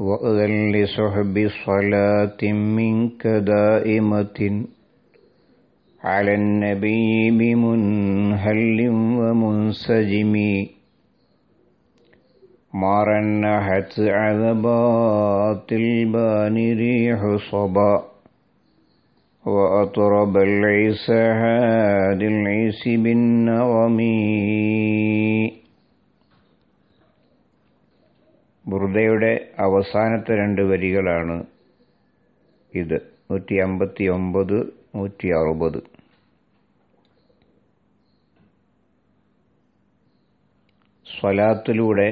وأذن لصحب صلاة منك دائمة على النبي بمنهل ومنسجم ما رنحت عذبات البان ريح صبا وأطرب العيسى هاد العيس بالنغمين കുർദയുടെ അവസാനത്തെ രണ്ട് വരികളാണ് ഇത് നൂറ്റി അമ്പത്തി ഒമ്പത് നൂറ്റി അറുപത് സ്വലാത്തിലൂടെ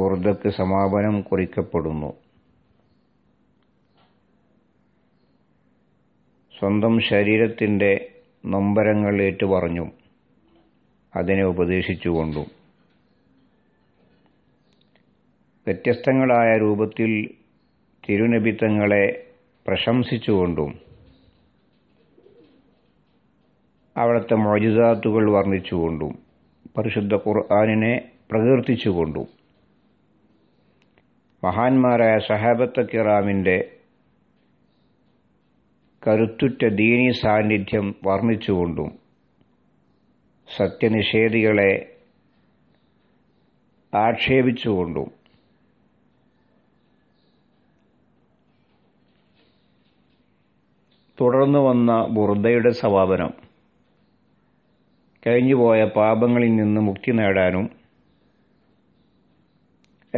ബുർദക്ക് സമാപനം കുറിക്കപ്പെടുന്നു സ്വന്തം ശരീരത്തിൻ്റെ നൊമ്പരങ്ങൾ ഏറ്റുപറഞ്ഞും അതിനെ ഉപദേശിച്ചുകൊണ്ടും വ്യത്യസ്തങ്ങളായ രൂപത്തിൽ തിരുനബിത്തങ്ങളെ പ്രശംസിച്ചുകൊണ്ടും അവിടുത്തെ മോജിതാത്തുകൾ വർണ്ണിച്ചുകൊണ്ടും പരിശുദ്ധ ഖുർആാനിനെ പ്രകീർത്തിച്ചുകൊണ്ടും മഹാന്മാരായ സഹാബത്ത് കിറാമിൻ്റെ കരുത്തുറ്റ ദീനീ സാന്നിധ്യം വർണ്ണിച്ചുകൊണ്ടും സത്യനിഷേധികളെ ആക്ഷേപിച്ചുകൊണ്ടും തുടർന്നു വന്ന ബുർദയുടെ സമാപനം കഴിഞ്ഞുപോയ പാപങ്ങളിൽ നിന്ന് മുക്തി നേടാനും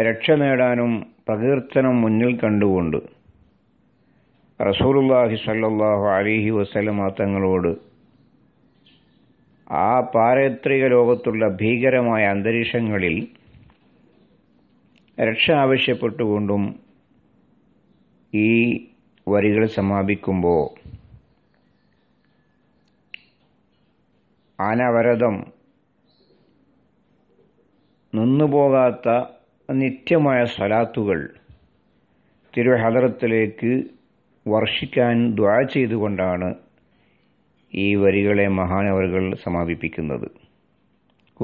രക്ഷ നേടാനും പ്രകീർത്തനം മുന്നിൽ കണ്ടുകൊണ്ട് റസൂലുല്ലാഹി സല്ലാഹു അലിഹി വസ്ലമ തങ്ങളോട് ആ പാരത്രിക ലോകത്തുള്ള ഭീകരമായ അന്തരീക്ഷങ്ങളിൽ രക്ഷ ആവശ്യപ്പെട്ടുകൊണ്ടും ഈ വരികൾ സമാപിക്കുമ്പോൾ അനവരതം നിന്നുപോകാത്ത നിത്യമായ സ്വലാത്തുകൾ തിരുഹദറത്തിലേക്ക് വർഷിക്കാൻ ദ്വാ ചെയ്തുകൊണ്ടാണ് ഈ വരികളെ മഹാനവറുകൾ സമാപിപ്പിക്കുന്നത്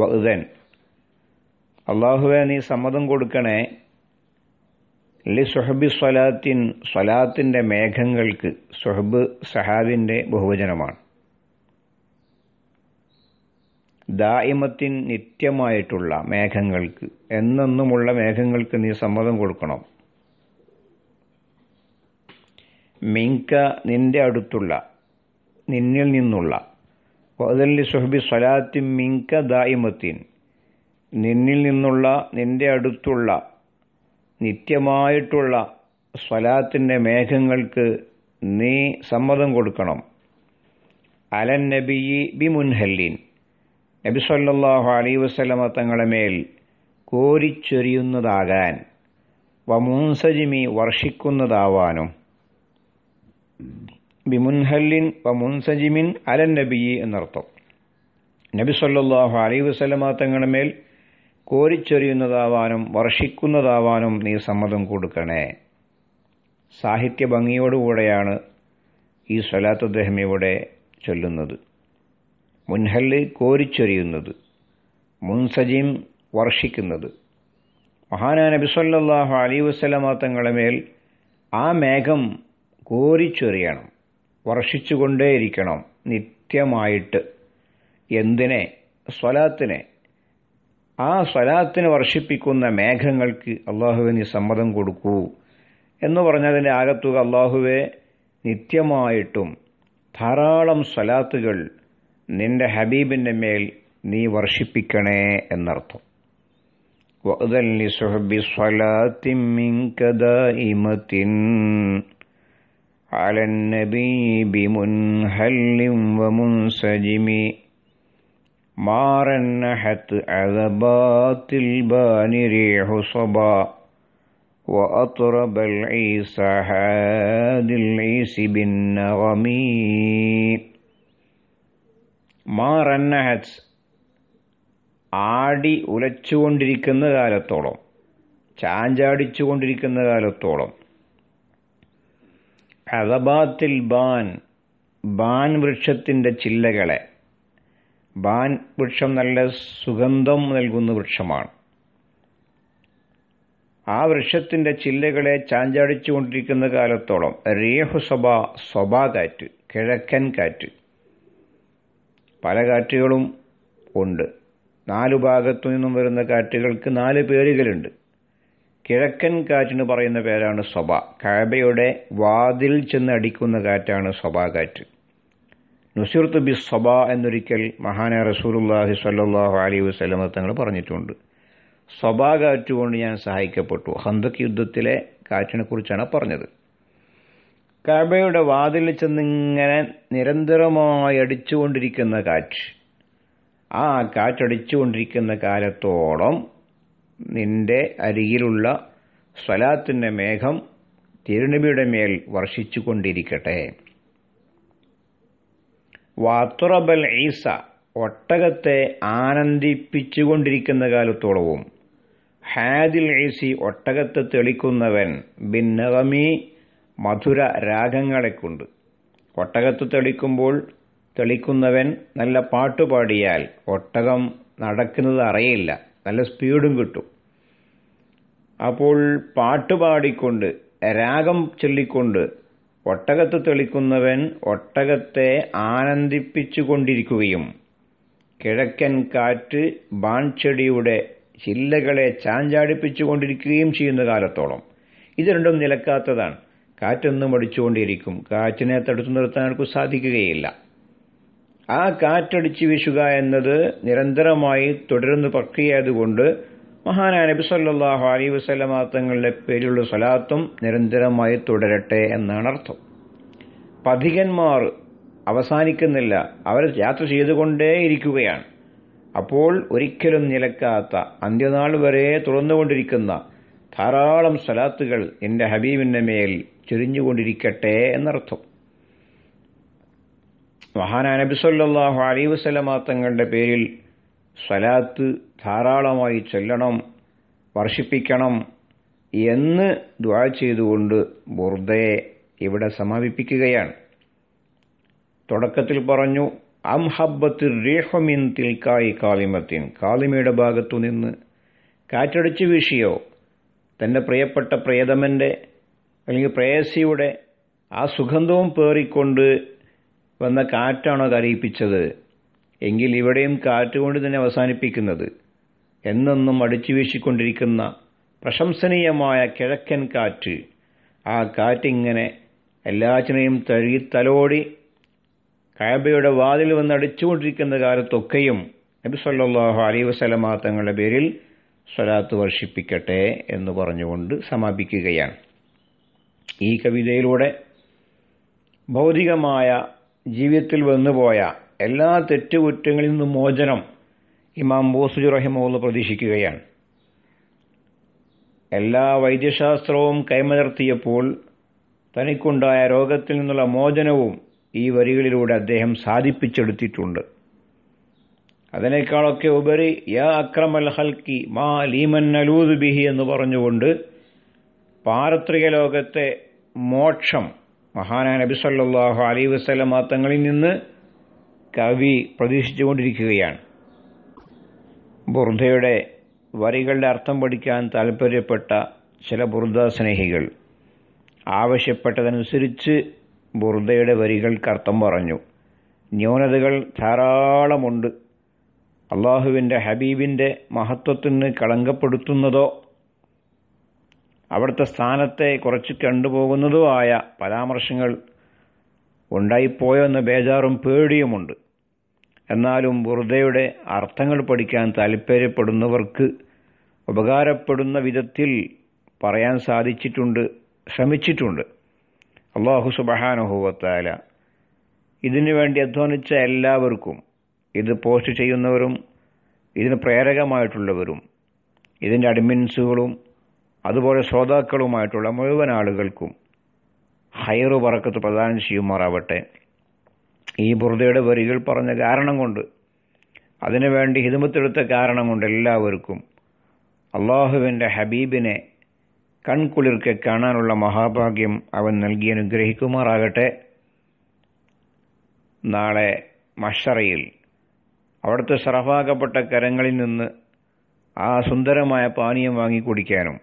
വഹുദൻ അള്ളാഹുവെ നീ സമ്മതം കൊടുക്കണേ ലി സുഹബി സ്വലാത്തിൻ സ്വലാത്തിൻ്റെ മേഘങ്ങൾക്ക് സുഹബ് സഹാബിൻ്റെ ബഹുവചനമാണ് ദായിമത്തിൻ നിത്യമായിട്ടുള്ള മേഘങ്ങൾക്ക് എന്നെന്നുമുള്ള മേഘങ്ങൾക്ക് നീ സമ്മതം കൊടുക്കണം മിങ്ക നിന്റെ അടുത്തുള്ള നിന്നിൽ നിന്നുള്ള വതല്ലി സുഹബി സ്വലാത്തി മിങ്ക ദായിമത്തിൻ നിന്നിൽ നിന്നുള്ള നിന്റെ അടുത്തുള്ള നിത്യമായിട്ടുള്ള സ്വലാത്തിൻ്റെ മേഘങ്ങൾക്ക് നീ സമ്മതം കൊടുക്കണം അലൻ നബിയി ബി മുൻഹല്ലീൻ നബിസല്ലാഹു അലൈ വസ്ലമ തങ്ങളെ മേൽ കോരിച്ചൊരിയുന്നതാകാൻ വമുൻസജിമി വർഷിക്കുന്നതാവാനും ബിമുൻഹല്ലിൻ വമുൻസജിമിൻ അലൻ നബിയി എന്നർത്ഥം നബി സല്ലാഹു അലൈ വസ്ലമ തങ്ങളുടെ മേൽ കോരിച്ചൊരിയുന്നതാവാനും വർഷിക്കുന്നതാവാനും നീ സമ്മതം കൊടുക്കണേ സാഹിത്യ ഭംഗിയോടുകൂടെയാണ് ഈ സ്വലാത്ത് അദ്ദേഹം ഇവിടെ ചൊല്ലുന്നത് മുൻഹല്ല് കോരിച്ചൊരിയുന്നത് മുൻസജീം വർഷിക്കുന്നത് നബി നബിസ്വല്ലാഹു അലി വസ്ലമ തങ്ങളുടെ മേൽ ആ മേഘം കോരിച്ചൊരിയണം വർഷിച്ചുകൊണ്ടേയിരിക്കണം നിത്യമായിട്ട് എന്തിനെ സ്വലാത്തിനെ ആ സ്വലാത്തിന് വർഷിപ്പിക്കുന്ന മേഘങ്ങൾക്ക് അള്ളാഹുവെ നീ സമ്മതം കൊടുക്കൂ എന്ന് പറഞ്ഞതിൻ്റെ ആകത്തുക അള്ളാഹുവെ നിത്യമായിട്ടും ധാരാളം സ്വലാത്തുകൾ നിന്റെ ഹബീബിൻ്റെ മേൽ നീ വർഷിപ്പിക്കണേ എന്നർത്ഥം ഹലിം ൻ മാ റന്നഹറ്റ്സ് ആടി ഉലച്ചുകൊണ്ടിരിക്കുന്ന കാലത്തോളം ചാഞ്ചാടിച്ചുകൊണ്ടിരിക്കുന്ന കാലത്തോളം അദബാത്തിൽ ബാൻ ബാൻ വൃക്ഷത്തിൻ്റെ ചില്ലകളെ ബാൻ വൃക്ഷം നല്ല സുഗന്ധം നൽകുന്ന വൃക്ഷമാണ് ആ വൃക്ഷത്തിൻ്റെ ചില്ലകളെ ചാഞ്ചാടിച്ചുകൊണ്ടിരിക്കുന്ന കാലത്തോളം രേഹു സഭ സ്വഭാ കാറ്റ് കിഴക്കൻ കാറ്റ് പല കാറ്റുകളും ഉണ്ട് നാലു ഭാഗത്തു നിന്നും വരുന്ന കാറ്റുകൾക്ക് നാല് പേരുകളുണ്ട് കിഴക്കൻ കാറ്റിന് പറയുന്ന പേരാണ് സ്വബ കഴബയുടെ വാതിൽ ചെന്ന് അടിക്കുന്ന കാറ്റാണ് സൊബ കാറ്റ് നുസിർത്ത് ബി സൊബ എന്നൊരിക്കൽ മഹാന റസൂലുല്ലാഹി സല്ലാഹു അലി വസ്ലമ തങ്ങൾ പറഞ്ഞിട്ടുണ്ട് സൊബ കാറ്റ് കൊണ്ട് ഞാൻ സഹായിക്കപ്പെട്ടു ഹന്തക് യുദ്ധത്തിലെ കാറ്റിനെ കുറിച്ചാണ് പറഞ്ഞത് കബയുടെ വാതിൽ ചെന്നിങ്ങനെ നിരന്തരമായി അടിച്ചുകൊണ്ടിരിക്കുന്ന കാറ്റ് ആ കാറ്റടിച്ചുകൊണ്ടിരിക്കുന്ന കാലത്തോളം നിന്റെ അരികിലുള്ള സ്വലാത്തിൻ്റെ മേഘം തിരുനബിയുടെ മേൽ വർഷിച്ചു കൊണ്ടിരിക്കട്ടെ വാത്തുറബൽ ഈസ ഒട്ടകത്തെ ആനന്ദിപ്പിച്ചുകൊണ്ടിരിക്കുന്ന കാലത്തോളവും ഹാദിൽ ഈസി ഒട്ടകത്തെ തെളിക്കുന്നവൻ ബിൻ മധുര രാഗങ്ങളെക്കൊണ്ട് ഒട്ടകത്ത് തെളിക്കുമ്പോൾ തെളിക്കുന്നവൻ നല്ല പാട്ട് പാടിയാൽ ഒട്ടകം നടക്കുന്നത് അറിയില്ല നല്ല സ്പീഡും കിട്ടും അപ്പോൾ പാട്ട് പാടിക്കൊണ്ട് രാഗം ചൊല്ലിക്കൊണ്ട് ഒട്ടകത്ത് തെളിക്കുന്നവൻ ഒട്ടകത്തെ ആനന്ദിപ്പിച്ചുകൊണ്ടിരിക്കുകയും കിഴക്കൻ കാറ്റ് ബാൺചെടിയുടെ ചില്ലകളെ ചാഞ്ചാടിപ്പിച്ചുകൊണ്ടിരിക്കുകയും ചെയ്യുന്ന കാലത്തോളം ഇത് രണ്ടും നിലക്കാത്തതാണ് കാറ്റെന്നും അടിച്ചുകൊണ്ടിരിക്കും കാറ്റിനെ തടുത്തു നിർത്താൻ ആർക്കും സാധിക്കുകയില്ല ആ കാറ്റടിച്ച് വീശുക എന്നത് നിരന്തരമായി തുടരുന്ന പ്രക്രിയയായതുകൊണ്ട് മഹാനായ നബി സല്ലാഹു അലൈ വസ്ലമാങ്ങളുടെ പേരിലുള്ള സ്വലാത്തും നിരന്തരമായി തുടരട്ടെ എന്നാണ് അർത്ഥം പഥികന്മാർ അവസാനിക്കുന്നില്ല അവർ യാത്ര ചെയ്തുകൊണ്ടേയിരിക്കുകയാണ് അപ്പോൾ ഒരിക്കലും നിലക്കാത്ത അന്ത്യനാൾ വരെ തുറന്നുകൊണ്ടിരിക്കുന്ന ധാരാളം സ്വലാത്തുകൾ എന്റെ ഹബീബിന്റെ മേൽ ചൊരിഞ്ഞുകൊണ്ടിരിക്കട്ടെ എന്നർത്ഥം മഹാനാ നബി സല്ലാഹു അലൈ വസ്ലമ തങ്ങളുടെ പേരിൽ സ്വലാത്ത് ധാരാളമായി ചൊല്ലണം വർഷിപ്പിക്കണം എന്ന് ദ്വാ ചെയ്തുകൊണ്ട് ബുർദെ ഇവിടെ സമാപിപ്പിക്കുകയാണ് തുടക്കത്തിൽ പറഞ്ഞു അം ഹബ്ബത്ത് റീഹമിൻ തിൽക്കായി കാലിമത്തിൻ കാലിമയുടെ ഭാഗത്തു നിന്ന് കാറ്റടിച്ചു വീശിയോ തന്റെ പ്രിയപ്പെട്ട പ്രേതമൻ്റെ അല്ലെങ്കിൽ പ്രേയസിയുടെ ആ സുഗന്ധവും പേറിക്കൊണ്ട് വന്ന കാറ്റാണോ കരയിപ്പിച്ചത് എങ്കിൽ ഇവിടെയും കാറ്റുകൊണ്ട് തന്നെ അവസാനിപ്പിക്കുന്നത് എന്നെന്നും അടിച്ചു വീശിക്കൊണ്ടിരിക്കുന്ന പ്രശംസനീയമായ കിഴക്കൻ കാറ്റ് ആ കാറ്റിങ്ങനെ എല്ലാറ്റിനെയും തഴുകി തലോടി കാബയുടെ വാതിൽ വന്ന് അടിച്ചുകൊണ്ടിരിക്കുന്ന കാലത്തൊക്കെയും നബി സല്ലാഹു അലൈ വസലമാ തങ്ങളുടെ പേരിൽ സ്വലാത്ത് വർഷിപ്പിക്കട്ടെ എന്ന് പറഞ്ഞുകൊണ്ട് സമാപിക്കുകയാണ് ഈ കവിതയിലൂടെ ഭൗതികമായ ജീവിതത്തിൽ വന്നുപോയ എല്ലാ തെറ്റുകുറ്റങ്ങളിൽ നിന്നും മോചനം ഇമാം ബോസുജ് റഹിമോന്ന് പ്രതീക്ഷിക്കുകയാണ് എല്ലാ വൈദ്യശാസ്ത്രവും കൈമലർത്തിയപ്പോൾ തനിക്കുണ്ടായ രോഗത്തിൽ നിന്നുള്ള മോചനവും ഈ വരികളിലൂടെ അദ്ദേഹം സാധിപ്പിച്ചെടുത്തിട്ടുണ്ട് അതിനേക്കാളൊക്കെ ഉപരി യാ അക്രമൽ ഹൽക്കി മാ ലീമൻ അലൂദ് ബിഹി എന്ന് പറഞ്ഞുകൊണ്ട് പാരത്രിക ലോകത്തെ മോക്ഷം മഹാനായ നബി സല്ലാഹു അലൈ വസ്ലം തങ്ങളിൽ നിന്ന് കവി പ്രതീക്ഷിച്ചുകൊണ്ടിരിക്കുകയാണ് ബുർദയുടെ വരികളുടെ അർത്ഥം പഠിക്കാൻ താൽപ്പര്യപ്പെട്ട ചില ബുർദ സ്നേഹികൾ ആവശ്യപ്പെട്ടതനുസരിച്ച് ബുർദയുടെ വരികൾക്ക് അർത്ഥം പറഞ്ഞു ന്യൂനതകൾ ധാരാളമുണ്ട് അള്ളാഹുവിൻ്റെ ഹബീബിൻ്റെ മഹത്വത്തിന് കളങ്കപ്പെടുത്തുന്നതോ അവിടുത്തെ സ്ഥാനത്തെ കുറച്ച് ആയ പരാമർശങ്ങൾ ഉണ്ടായിപ്പോയോ എന്ന ബേജാറും പേടിയുമുണ്ട് എന്നാലും ബുർദയുടെ അർത്ഥങ്ങൾ പഠിക്കാൻ താല്പര്യപ്പെടുന്നവർക്ക് ഉപകാരപ്പെടുന്ന വിധത്തിൽ പറയാൻ സാധിച്ചിട്ടുണ്ട് ശ്രമിച്ചിട്ടുണ്ട് അള്ളാഹു സുബഹാനുഭവത്താല ഇതിനു വേണ്ടി അധ്വാനിച്ച എല്ലാവർക്കും ഇത് പോസ്റ്റ് ചെയ്യുന്നവരും ഇതിന് പ്രേരകമായിട്ടുള്ളവരും ഇതിൻ്റെ അഡ്മിൻസുകളും അതുപോലെ ശ്രോതാക്കളുമായിട്ടുള്ള മുഴുവൻ ആളുകൾക്കും ഹൈറു പറക്കത്ത് പ്രദാനം ചെയ്യുമാറാവട്ടെ ഈ ബുർദയുടെ വരികൾ പറഞ്ഞ കാരണം കൊണ്ട് അതിനുവേണ്ടി ഹിതമത്തെടുത്ത കാരണം കൊണ്ട് എല്ലാവർക്കും അള്ളാഹുവിൻ്റെ ഹബീബിനെ കൺകുളിർക്കെ കാണാനുള്ള മഹാഭാഗ്യം അവൻ നൽകി അനുഗ്രഹിക്കുമാറാകട്ടെ നാളെ മഷറയിൽ അവിടുത്തെ സറഫാക്കപ്പെട്ട കരങ്ങളിൽ നിന്ന് ആ സുന്ദരമായ പാനീയം വാങ്ങി കുടിക്കാനും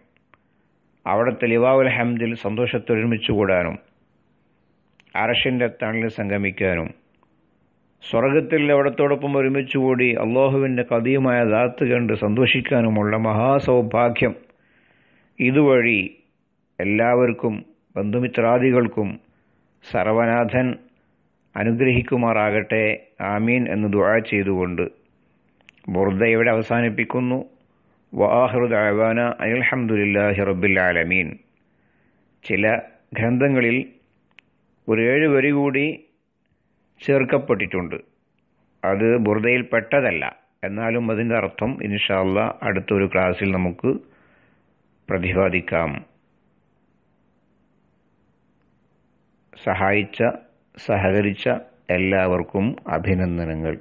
അവിടുത്തെ ലിവാവുൽ ഹംദിൽ സന്തോഷത്തൊരുമിച്ചു കൂടാനും അറഷിൻ്റെ തണലിൽ സംഗമിക്കാനും സ്വർഗത്തിൽ അവിടത്തോടൊപ്പം ഒരുമിച്ചുകൂടി അള്ളാഹുവിൻ്റെ കഥയുമായ ദാത്ത് കണ്ട് സന്തോഷിക്കാനുമുള്ള മഹാസൗഭാഗ്യം ഇതുവഴി എല്ലാവർക്കും ബന്ധുമിത്രാദികൾക്കും സർവനാഥൻ അനുഗ്രഹിക്കുമാറാകട്ടെ ആമീൻ എന്ന് ദുഴ ചെയ്തുകൊണ്ട് ബുർദ ഇവിടെ അവസാനിപ്പിക്കുന്നു വആഹിറു ദഅവാന അനിൽഹമുല്ലാഹി റബ്ബിൽ ആലമീൻ ചില ഗ്രന്ഥങ്ങളിൽ ഒരു ഏഴ് വരി കൂടി ചേർക്കപ്പെട്ടിട്ടുണ്ട് അത് ബുർദയിൽപ്പെട്ടതല്ല എന്നാലും അതിൻ്റെ അർത്ഥം ഇൻഷാല്ല അടുത്തൊരു ക്ലാസ്സിൽ നമുക്ക് പ്രതിപാദിക്കാം സഹായിച്ച സഹകരിച്ച എല്ലാവർക്കും അഭിനന്ദനങ്ങൾ